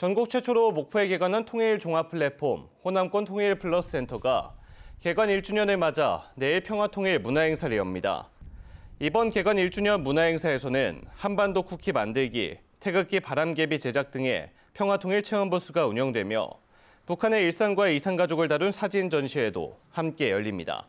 전국 최초로 목포에 개관한 통일 종합 플랫폼 호남권 통일 플러스 센터가 개관 1주년을 맞아 내일 평화통일 문화행사를 엽니다. 이번 개관 1주년 문화행사에서는 한반도 쿠키 만들기, 태극기 바람개비 제작 등의 평화통일 체험부스가 운영되며 북한의 일상과 이상가족을 다룬 사진 전시회도 함께 열립니다.